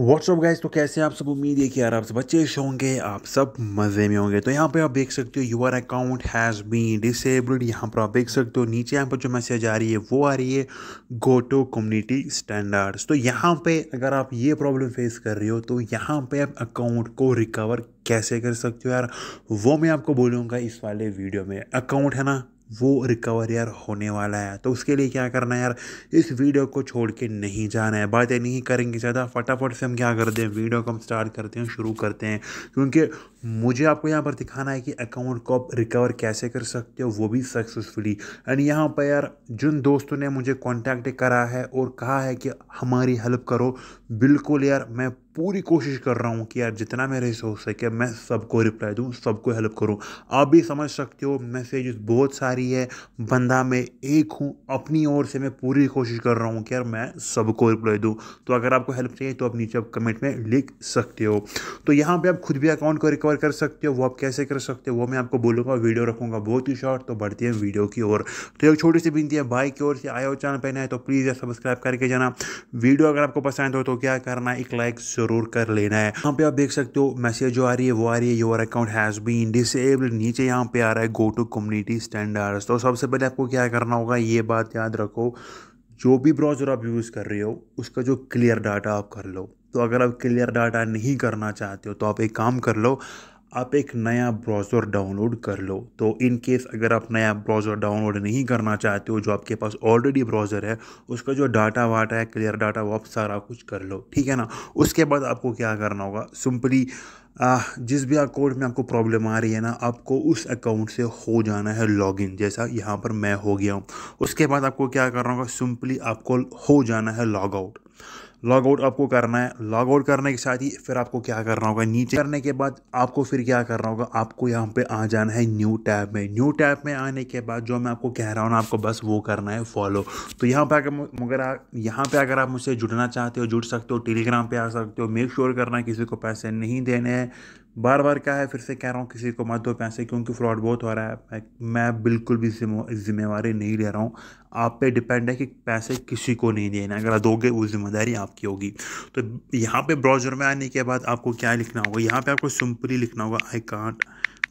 what's up guys तो कैसे आप सब उम्मीद है कि यार आप सब अच्छे से होंगे आप सब मज़े में होंगे तो यहाँ पे आप देख सकते हो your account has been disabled यहाँ पर आप देख सकते हो नीचे यहाँ पर जो मैसेज आ रही है वो आ रही है गो टू कम्युनिटी स्टैंडर्ड्स तो यहाँ पे अगर आप ये प्रॉब्लम फेस कर रहे हो तो यहाँ पे आप अकाउंट को रिकवर कैसे कर सकते हो यार वो मैं आपको बोलूँगा इस वाले वीडियो में अकाउंट है ना वो रिकवर यार होने वाला है तो उसके लिए क्या करना है यार इस वीडियो को छोड़ के नहीं जाना है बातें नहीं करेंगे ज़्यादा फटाफट से हम क्या करते हैं वीडियो को हम स्टार्ट करते हैं शुरू करते हैं क्योंकि मुझे आपको यहाँ पर दिखाना है कि अकाउंट को आप रिकवर कैसे कर सकते हो वो भी सक्सेसफुली एंड यहाँ पर यार जिन दोस्तों ने मुझे कॉन्टैक्ट करा है और कहा है कि हमारी हेल्प करो बिल्कुल यार मैं पूरी कोशिश कर रहा हूँ कि यार जितना मेरे से हो सके मैं सबको रिप्लाई दूँ सबको हेल्प करूँ आप भी समझ सकते हो मैसेज बहुत सारी है बंदा मैं एक हूँ अपनी ओर से मैं पूरी कोशिश कर रहा हूँ कि यार मैं सबको रिप्लाई दूँ तो अगर आपको हेल्प चाहिए तो आप नीचे आप कमेंट में लिख सकते हो तो यहाँ पर आप खुद भी अकाउंट को रिकवर कर सकते हो वो आप कैसे कर सकते हो वो मैं आपको बोलूँगा वीडियो रखूँगा बहुत ही शॉर्ट तो बढ़ती है वीडियो की ओर तो एक छोटी सी बिनती है भाई की ओर से आया हो चैनल पहना है तो प्लीज़ सब्सक्राइब करके जाना वीडियो अगर आपको पसंद हो तो क्या करना एक लाइक जरूर ज़रूर कर लेना है यहाँ पे आप देख सकते हो मैसेज जो आ रही है वो आ रही है your account has been disabled नीचे यहाँ पे आ रहा है गो टू कम्युनिटी स्टैंडर्ड्स तो सबसे पहले आपको क्या करना होगा ये बात याद रखो जो भी ब्राउज़र आप यूज़ कर रहे हो उसका जो क्लियर डाटा आप कर लो तो अगर आप क्लियर डाटा नहीं करना चाहते हो तो आप एक काम कर लो आप एक नया ब्राउज़र डाउनलोड कर लो तो इन केस अगर आप नया ब्राउज़र डाउनलोड नहीं करना चाहते हो जो आपके पास ऑलरेडी ब्राउज़र है उसका जो डाटा वाटा है क्लियर डाटा वो आप सारा कुछ कर लो ठीक है ना उसके बाद आपको क्या करना होगा सिंपली आ, जिस भी अकाउंट में आपको प्रॉब्लम आ रही है ना आपको उस अकाउंट से हो जाना है लॉगिन जैसा यहाँ पर मैं हो गया हूँ उसके बाद आपको क्या करना होगा सिंपली आपको हो जाना है लॉग आउट लॉग आउट आपको करना है लॉग आउट करने के साथ ही फिर आपको क्या करना होगा नीचे करने के बाद आपको फिर क्या करना होगा आपको यहाँ पे आ जाना है न्यू टैब में न्यू टैब में आने के बाद जो मैं आपको कह रहा हूँ ना आपको बस वो करना है फॉलो तो यहाँ पे अगर मगर यहाँ पे अगर आप मुझसे जुड़ना चाहते हो जुड़ सकते हो टेलीग्राम पे आ सकते हो मेक श्योर करना किसी को पैसे नहीं देने हैं बार बार क्या है फिर से कह रहा हूँ किसी को मत दो पैसे क्योंकि फ्रॉड बहुत हो रहा है मैं, मैं बिल्कुल भी जिम्मेवारी नहीं ले रहा हूँ आप पे डिपेंड है कि पैसे किसी को नहीं देना अगर दोगे वो जिम्मेदारी आपकी होगी तो यहाँ पे ब्राउजर में आने के बाद आपको क्या लिखना होगा यहाँ पे आपको सिंपली लिखना होगा आई कांट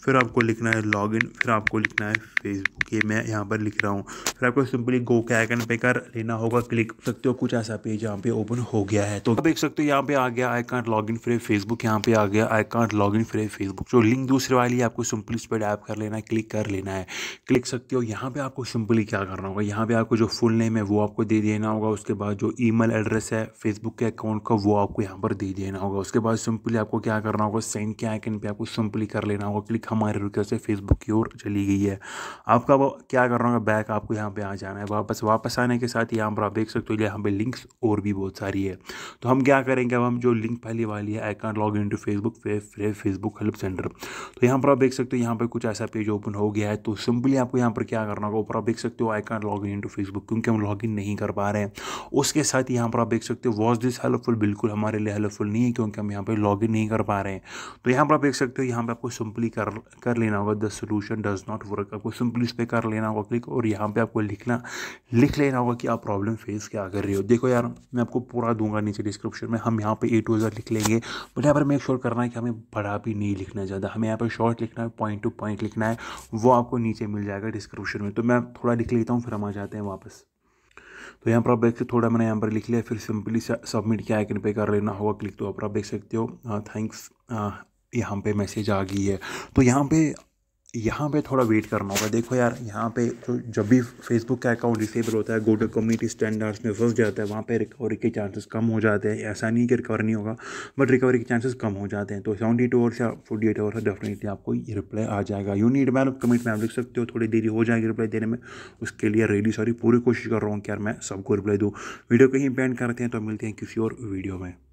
फिर आपको लिखना है लॉग फिर आपको लिखना है फेसबुक के मैं यहाँ पर लिख रहा हूँ फिर आपको सिंपली गो के आइकन पे कर लेना होगा क्लिक सकते हो कुछ ऐसा पेज यहाँ पे ओपन हो गया है तो आप देख सकते हो यहाँ पे आ गया आई कॉन्ट लॉग इन फ्रे फेसबुक यहाँ पे आ गया आई कॉन्ट लॉग इन फ्रे फेसबुक जो लिंक दूसरे वाली आपको सिंपली उस पर डैप कर लेना है क्लिक कर लेना है क्लिक सकते हो यहाँ पे आपको सिंपली क्या करना होगा यहाँ पे आपको जो फुल नेम है वो आपको दे देना होगा उसके बाद जो ई एड्रेस है फेसबुक के अकाउंट का वो आपको यहाँ पर दे देना होगा उसके बाद सिंपली आपको क्या करना होगा सेंड के आइकन पे आपको सिंपली कर लेना होगा क्लिक हमारे रुके से फेसबुक की ओर चली गई है आपका अब क्या कर रहा हूँ बैक आपको यहाँ पे आ जाना है वापस वापस आने के साथ यहाँ पर आप देख सकते हो यहाँ पे लिंक्स और भी बहुत सारी है तो हम क्या करेंगे अब हम जो लिंक पहले वाली है I can log in to Facebook Facebook help centre तो यहाँ पर आप देख सकते हो यहाँ पर कुछ ऐसा पेज ओपन हो गया है तो सिंपली आपको यहाँ पर क्या करना होगा ऊपर आप देख सकते हो I can log in to Facebook क्योंकि हम लॉग नहीं कर पा रहे हैं उसके साथ यहाँ पर आप देख सकते हो वॉज दिस हेल्पफुल बिल्कुल हमारे लिए हेल्पफुल नहीं है क्योंकि हम यहाँ पर लॉग नहीं कर पा रहे हैं तो यहाँ पर आप देख सकते हो यहाँ पर आपको सिंपली कर लेना होगा the solution does not work आपको सिंपली इस पर कर लेना होगा क्लिक और यहाँ पे आपको लिखना लिख लेना होगा कि आप प्रॉब्लम फेस क्या कर रहे हो देखो यार मैं आपको पूरा दूंगा नीचे डिस्क्रिप्शन में हम यहाँ पे ए टू जेड लिख लेंगे बट यहाँ पर मेक श्योर करना है कि हमें बड़ा भी नहीं लिखना है ज़्यादा हमें यहाँ पर शॉर्ट लिखना है पॉइंट टू पॉइंट लिखना है वो आपको नीचे मिल जाएगा डिस्क्रिप्शन में तो मैं थोड़ा लिख लेता हूँ फिर हम आ जाते हैं वापस तो यहाँ पर आप देख सकते थोड़ा मैंने यहाँ पर लिख लिया फिर सिंपली सबमिट किया आइकन पे कर लेना होगा क्लिक तो आप देख सकते हो थैंक्स हाँ, हाँ, यहाँ पे मैसेज आ गई है तो यहाँ पे यहाँ पे थोड़ा वेट करना होगा देखो यार यहाँ पे तो जब भी फेसबुक का अकाउंट डिसेबल होता है गोटो कम्युनिटी स्टैंडर्ड्स में फंस जाता है वहाँ पे रिकवरी के चांसेस कम हो जाते हैं ऐसा नहीं कि रिकवर नहीं होगा बट रिकवरी के चांसेस कम हो जाते हैं तो सेवेंटी टू आवर्स या फोर्टी एट आवर्स डेफिनेटली आपको ये रिप्लाई आ जाएगा यू नीड मैन कमेंट में आप लिख सकते हो थोड़ी देरी हो जाएगी रिप्लाई देने में उसके लिए रेडी सॉरी पूरी कोशिश कर रहा हूँ कि यार मैं सबको रिप्लाई दूँ वीडियो कहीं पेंड करते हैं तो मिलते हैं किसी और वीडियो में